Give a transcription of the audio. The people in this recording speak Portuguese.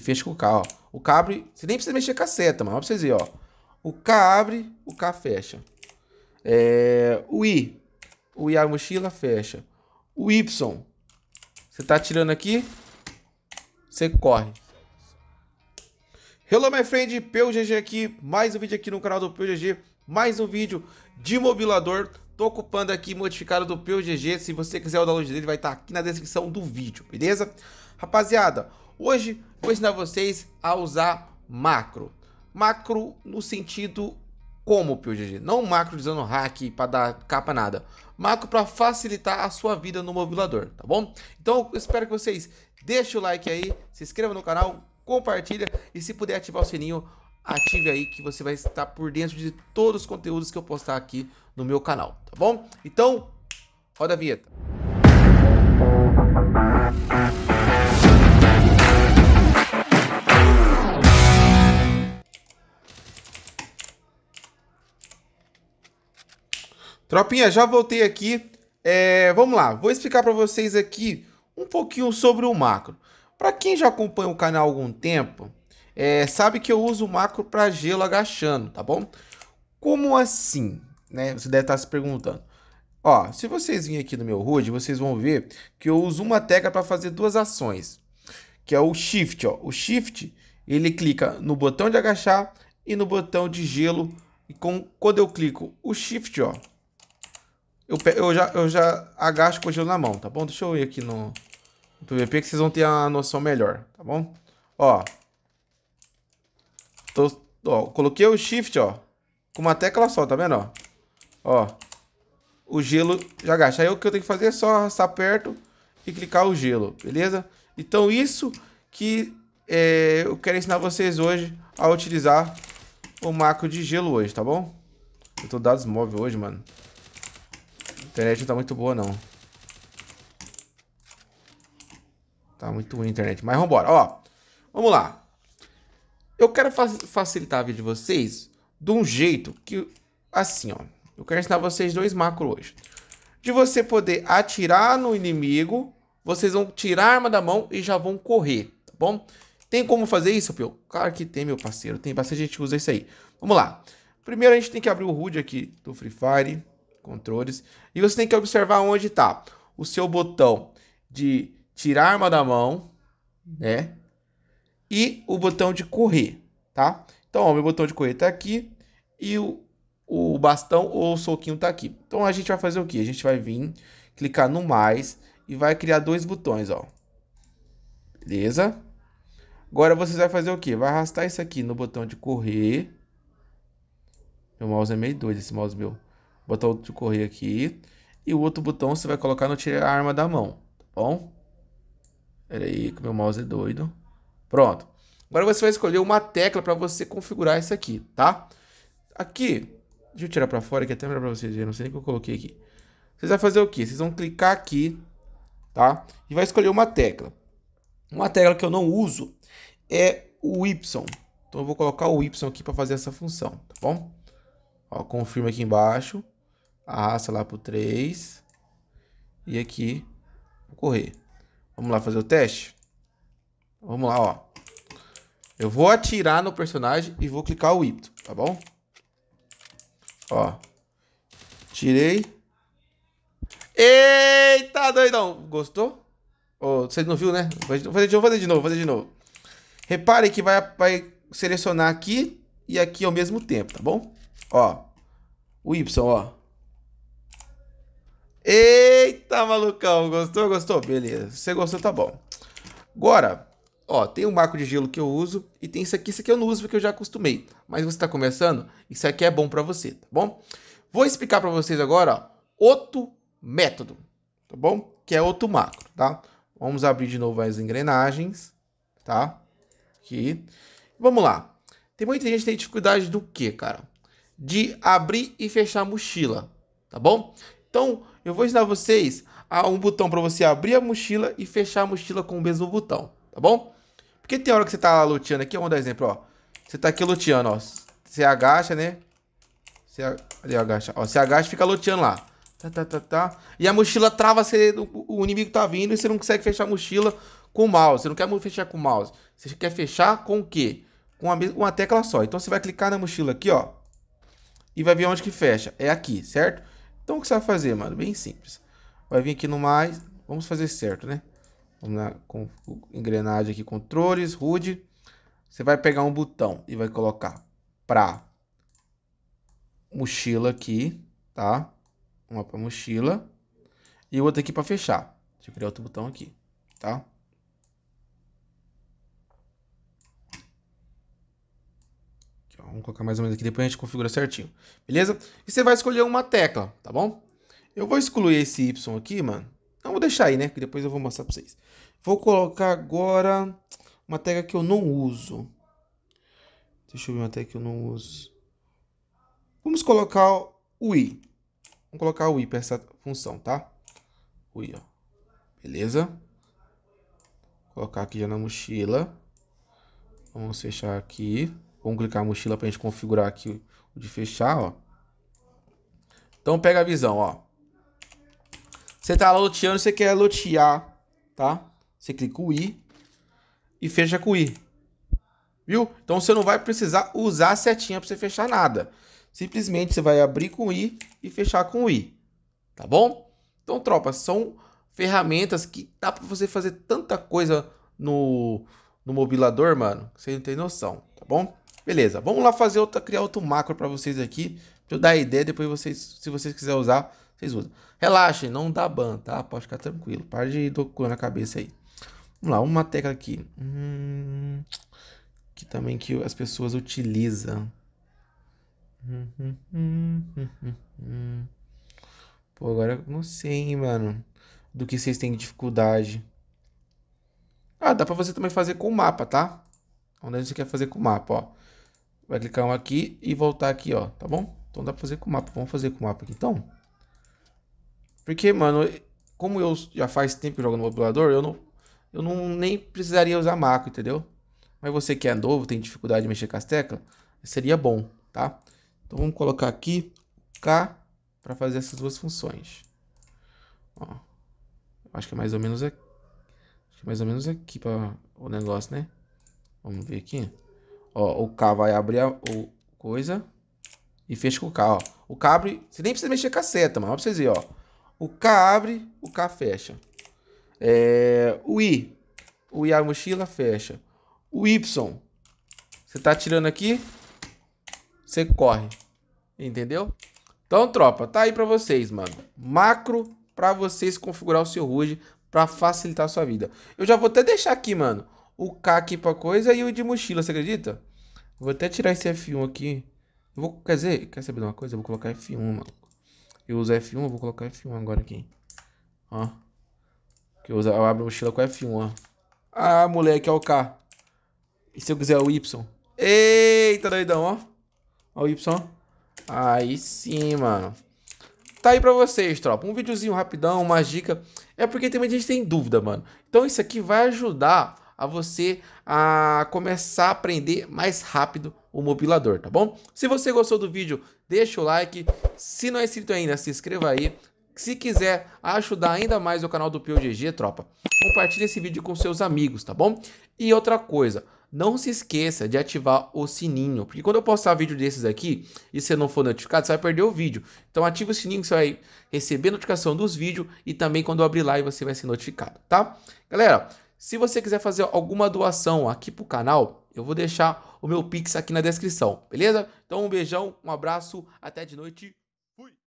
fecha com o K, ó. O K abre. Você nem precisa mexer com a seta, mano. Pra vocês verem, ó. O K abre, o K fecha. É, o I. O I a mochila fecha. O Y. Você tá tirando aqui. Você corre. Hello, my friend. PeuGG aqui. Mais um vídeo aqui no canal do PeuGG. Mais um vídeo de mobilador. Tô ocupando aqui modificado do PeuGG. Se você quiser o download dele, vai estar tá aqui na descrição do vídeo, beleza? Rapaziada, Hoje vou ensinar vocês a usar macro. Macro no sentido como, PioGG. Não macro usando hack para dar capa nada. Macro para facilitar a sua vida no mobilador, tá bom? Então espero que vocês deixem o like aí, se inscreva no canal, compartilha e se puder ativar o sininho, ative aí que você vai estar por dentro de todos os conteúdos que eu postar aqui no meu canal, tá bom? Então, roda a vinheta. Tropinha, já voltei aqui. É, vamos lá, vou explicar para vocês aqui um pouquinho sobre o macro. Para quem já acompanha o canal há algum tempo, é, sabe que eu uso o macro para gelo agachando, tá bom? Como assim? Né? Você deve estar tá se perguntando. Ó, se vocês virem aqui no meu HUD, vocês vão ver que eu uso uma tecla para fazer duas ações, que é o Shift. Ó. O Shift, ele clica no botão de agachar e no botão de gelo. E com, quando eu clico o Shift, ó, eu, eu, já, eu já agacho com o gelo na mão, tá bom? Deixa eu ir aqui no, no PVP que vocês vão ter a noção melhor, tá bom? Ó. Tô, ó coloquei o shift, ó. Com uma tecla só, tá vendo? Ó. ó o gelo já agacha. Aí o que eu tenho que fazer é só arrastar perto e clicar o gelo, beleza? Então isso que é, eu quero ensinar vocês hoje a utilizar o macro de gelo hoje, tá bom? Eu tô dados móvel hoje, mano internet não tá muito boa, não. Tá muito ruim a internet. Mas vambora. Ó, vamos lá. Eu quero fa facilitar a vida de vocês de um jeito que... Assim, ó. Eu quero ensinar vocês dois macros hoje. De você poder atirar no inimigo, vocês vão tirar a arma da mão e já vão correr, tá bom? Tem como fazer isso, Pio? Claro que tem, meu parceiro. Tem bastante gente que usa isso aí. Vamos lá. Primeiro a gente tem que abrir o HUD aqui do Free Fire controles. E você tem que observar onde está o seu botão de tirar a arma da mão, né? E o botão de correr, tá? Então, ó, meu botão de correr está aqui e o, o bastão ou o soquinho está aqui. Então, a gente vai fazer o que? A gente vai vir, clicar no mais e vai criar dois botões, ó. Beleza? Agora, você vai fazer o que? Vai arrastar isso aqui no botão de correr. Meu mouse é meio doido, esse mouse meu botar outro correr aqui. E o outro botão você vai colocar no tirar a arma da mão, tá bom? Pera aí, que meu mouse é doido. Pronto. Agora você vai escolher uma tecla para você configurar isso aqui, tá? Aqui, deixa eu tirar para fora que é até melhor para vocês verem, não sei nem o que eu coloquei aqui. Vocês vão fazer o que? Vocês vão clicar aqui, tá? E vai escolher uma tecla. Uma tecla que eu não uso é o Y. Então eu vou colocar o Y aqui para fazer essa função, tá bom? Ó, confirma aqui embaixo arrasta lá para o 3 e aqui vou correr. Vamos lá fazer o teste? Vamos lá, ó. Eu vou atirar no personagem e vou clicar o Y, tá bom? Ó. Tirei. Eita, doidão! Gostou? Oh, vocês não viu, né? Vou fazer, vou fazer de novo, vou fazer de novo. Repare que vai, vai selecionar aqui e aqui ao mesmo tempo, tá bom? Ó, o Y, ó. Eita, malucão, gostou, gostou? Beleza, se você gostou, tá bom. Agora, ó, tem um marco de gelo que eu uso e tem isso aqui, isso aqui eu não uso porque eu já acostumei. Mas você tá começando, isso aqui é bom para você, tá bom? Vou explicar para vocês agora ó, outro método, tá bom? Que é outro macro, tá? Vamos abrir de novo as engrenagens, tá? Aqui. Vamos lá. Tem muita gente que tem dificuldade do que, cara? De abrir e fechar a mochila, tá bom? Então, eu vou ensinar vocês a um botão para você abrir a mochila e fechar a mochila com o mesmo botão, tá bom? Porque tem hora que você tá luteando aqui, vamos dar exemplo, ó. Você tá aqui luteando, ó. Você agacha, né? Você, ali, agacha. Ó, você agacha e fica luteando lá. Tá, tá, tá, tá. E a mochila trava, você, o inimigo tá vindo e você não consegue fechar a mochila com o mouse. Você não quer fechar com o mouse. Você quer fechar com o quê? Com a, uma tecla só. Então você vai clicar na mochila aqui, ó. E vai ver onde que fecha. É aqui, certo? Então o que você vai fazer, mano? Bem simples. Vai vir aqui no mais, vamos fazer certo, né? Vamos lá com engrenagem aqui, controles, HUD. Você vai pegar um botão e vai colocar pra mochila aqui, tá? Uma pra mochila e outra aqui para fechar. Deixa eu criar outro botão aqui, tá? Vamos colocar mais ou menos aqui, depois a gente configura certinho. Beleza? E você vai escolher uma tecla, tá bom? Eu vou excluir esse Y aqui, mano. Não, vou deixar aí, né? Que depois eu vou mostrar pra vocês. Vou colocar agora uma tecla que eu não uso. Deixa eu ver uma tecla que eu não uso. Vamos colocar o I. Vamos colocar o I para essa função, tá? O I, ó. Beleza? Vou colocar aqui já na mochila. Vamos fechar aqui. Vamos clicar a mochila para a gente configurar aqui o de fechar, ó. Então pega a visão, ó. Você tá loteando, você quer lotear, tá? Você clica o i e fecha com o i. Viu? Então você não vai precisar usar a setinha para você fechar nada. Simplesmente você vai abrir com o i e fechar com o i. Tá bom? Então, tropa, são ferramentas que dá para você fazer tanta coisa no no mobilador, mano, você não tem noção, tá bom? Beleza, vamos lá fazer outra, criar outro macro para vocês aqui. Pra eu dar a ideia, depois vocês, se vocês quiserem usar, vocês usam. Relaxem, não dá ban, tá? Pode ficar tranquilo. Para de documentar na cabeça aí. Vamos lá, uma tecla aqui. Hum, que também que as pessoas utilizam. Hum hum, hum, hum, hum, Pô, agora eu não sei, hein, mano. Do que vocês têm dificuldade. Ah, dá pra você também fazer com o mapa, tá? Onde você quer fazer com o mapa, ó. Vai clicar um aqui e voltar aqui, ó, tá bom? Então dá pra fazer com o mapa, vamos fazer com o mapa aqui, então. Porque, mano, como eu já faz tempo que jogo no modulador, eu não, eu não nem precisaria usar macro, entendeu? Mas você que é novo, tem dificuldade de mexer com as teclas, seria bom, tá? Então vamos colocar aqui K para fazer essas duas funções. Ó, acho que é mais ou menos aqui, é mais ou menos aqui para o negócio, né? Vamos ver aqui. Ó, o K vai abrir a o, coisa e fecha com o K, ó. O K abre, você nem precisa mexer com a seta, mano, ó, pra vocês verem, ó. O K abre, o K fecha. É, o I, o I a mochila fecha. O Y, você tá tirando aqui, você corre, entendeu? Então, tropa, tá aí pra vocês, mano. Macro pra vocês configurar o seu Rude pra facilitar a sua vida. Eu já vou até deixar aqui, mano, o K aqui pra coisa e o de mochila, você acredita? Vou até tirar esse F1 aqui. vou, quer dizer, quer saber de uma coisa? Eu vou colocar F1, mano. Eu uso F1, eu vou colocar F1 agora aqui. Ó. Que eu, eu abro a mochila com F1, ó. Ah, moleque, é o K. E se eu quiser o Y? Eita, doidão, ó. Ó o Y. Aí sim, mano. Tá aí pra vocês, tropa. Um videozinho rapidão, uma dica. É porque também a gente tem dúvida, mano. Então isso aqui vai ajudar a você a começar a aprender mais rápido o mobilador, tá bom? Se você gostou do vídeo, deixa o like. Se não é inscrito ainda, se inscreva aí. Se quiser ajudar ainda mais o canal do PioGG, tropa, compartilhe esse vídeo com seus amigos, tá bom? E outra coisa, não se esqueça de ativar o sininho, porque quando eu postar vídeo desses aqui e você não for notificado, você vai perder o vídeo. Então ative o sininho que você vai receber notificação dos vídeos e também quando eu abrir live você vai ser notificado, tá? Galera, se você quiser fazer alguma doação aqui pro canal, eu vou deixar o meu Pix aqui na descrição, beleza? Então um beijão, um abraço, até de noite.